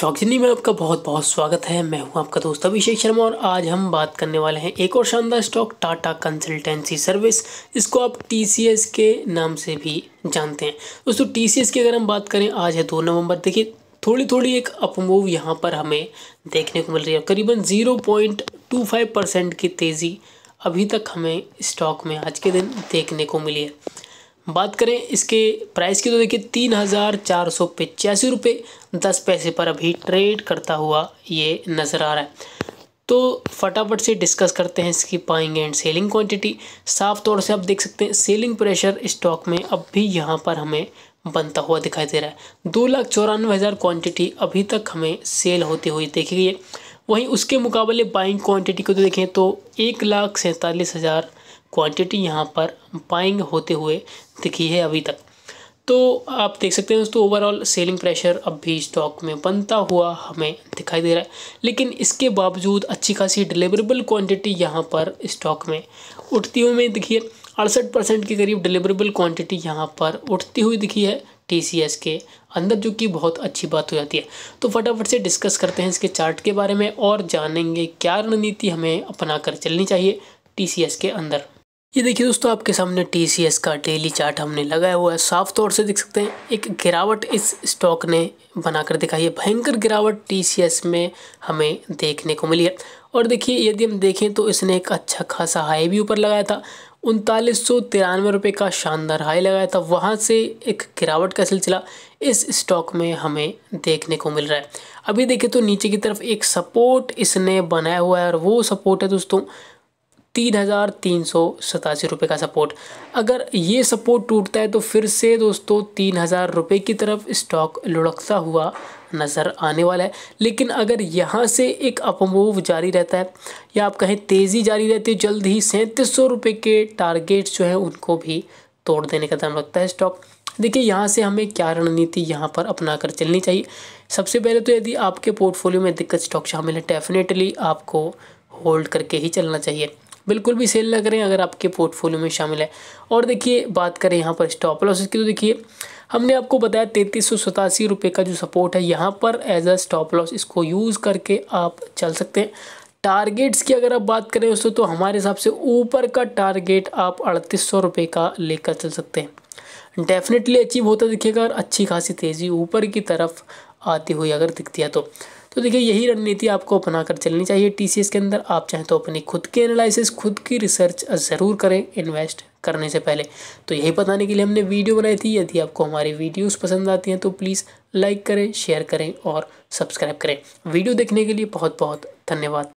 stock जिन्नी में आपका बहुत बहुत स्वागत है मैं हूं आपका दोस्त अभिषेक शर्मा और आज हम बात करने वाले हैं एक और शानदार स्टॉक टाटा कंसल्टेंसी सर्विस इसको आप टी के नाम से भी जानते हैं दोस्तों टी की अगर हम बात करें आज है दो नवंबर देखिए थोड़ी थोड़ी एक अपमूव यहाँ पर हमें देखने को मिल रही है करीबन zero point two five percent की तेज़ी अभी तक हमें स्टॉक में आज के दिन देखने को मिली है बात करें इसके प्राइस की तो देखिए तीन हज़ार चार सौ पचासी रुपये दस पैसे पर अभी ट्रेड करता हुआ ये नज़र आ रहा है तो फटाफट से डिस्कस करते हैं इसकी पाइंग एंड सेलिंग क्वांटिटी साफ तौर से आप देख सकते हैं सेलिंग प्रेशर स्टॉक में अब भी यहाँ पर हमें बनता हुआ दिखाई दे रहा है दो लाख चौरानवे हज़ार क्वान्टिटी अभी तक हमें सेल होती हुई देखी गई है वहीं उसके मुकाबले बाइंग क्वांटिटी को तो देखें तो एक लाख सैंतालीस हज़ार क्वांटिटी यहाँ पर बाइंग होते हुए दिखी है अभी तक तो आप देख सकते हैं दोस्तों ओवरऑल सेलिंग प्रेशर अब भी स्टॉक में बनता हुआ हमें दिखाई दे रहा है लेकिन इसके बावजूद अच्छी खासी डिलीवरेबल क्वांटिटी यहाँ पर स्टॉक में उठती हुई में दिखी है अड़सठ परसेंट के करीब डिलीवरेबल क्वांटिटी यहाँ पर उठती हुई दिखी है टी के अंदर जो कि बहुत अच्छी बात हो जाती है तो फटाफट से डिस्कस करते हैं इसके चार्ट के बारे में और जानेंगे क्या रणनीति हमें अपना कर चलनी चाहिए टी के अंदर ये देखिए दोस्तों आपके सामने टी का डेली चार्ट हमने लगाया हुआ है साफ तौर से देख सकते हैं एक गिरावट इस स्टॉक ने बनाकर दिखाई है भयंकर गिरावट टी में हमें देखने को मिली है और देखिए यदि हम देखें तो इसने एक अच्छा खासा हाई भी ऊपर लगाया था उनतालीस सौ तिरानवे रुपये का शानदार हाई लगाया था वहाँ से एक गिरावट का सिलसिला इस स्टॉक में हमें देखने को मिल रहा है अभी देखें तो नीचे की तरफ एक सपोर्ट इसने बनाया हुआ है और वो सपोर्ट है दोस्तों तीन हज़ार तीन सौ सतासी रुपये का सपोर्ट अगर ये सपोर्ट टूटता है तो फिर से दोस्तों तीन हज़ार रुपये की तरफ स्टॉक लुढ़कता हुआ नज़र आने वाला है लेकिन अगर यहाँ से एक अपमूव जारी रहता है या आप कहें तेज़ी जारी रहती है जल्द ही सैंतीस सौ रुपये के टारगेट्स जो हैं उनको भी तोड़ देने का दम रखता है स्टॉक देखिए यहाँ से हमें क्या रणनीति यहाँ पर अपना कर चलनी चाहिए सबसे पहले तो यदि आपके पोर्टफोलियो में दिक्कत स्टॉक शामिल है डेफिनेटली आपको होल्ड करके ही चलना चाहिए बिल्कुल भी सेल ना करें अगर आपके पोर्टफोलियो में शामिल है और देखिए बात करें यहाँ पर स्टॉप लॉसेस की तो देखिए हमने आपको बताया तैंतीस सौ सतासी रुपये का जो सपोर्ट है यहाँ पर एज अ स्टॉप लॉस इसको यूज़ करके आप चल सकते हैं टारगेट्स की अगर आप बात करें दोस्तों तो हमारे हिसाब से ऊपर का टारगेट आप अड़तीस सौ रुपये का लेकर चल सकते हैं डेफिनेटली अचीव होता दिखेगा और अच्छी खासी तेज़ी ऊपर की तरफ आती हुई अगर दिखती है तो तो देखिए यही रणनीति आपको अपना कर चलनी चाहिए टी के अंदर आप चाहें तो अपनी खुद की एनालिसिस खुद की रिसर्च ज़रूर करें इन्वेस्ट करने से पहले तो यही बताने के लिए हमने वीडियो बनाई थी यदि आपको हमारी वीडियोस पसंद आती हैं तो प्लीज़ लाइक करें शेयर करें और सब्सक्राइब करें वीडियो देखने के लिए बहुत बहुत धन्यवाद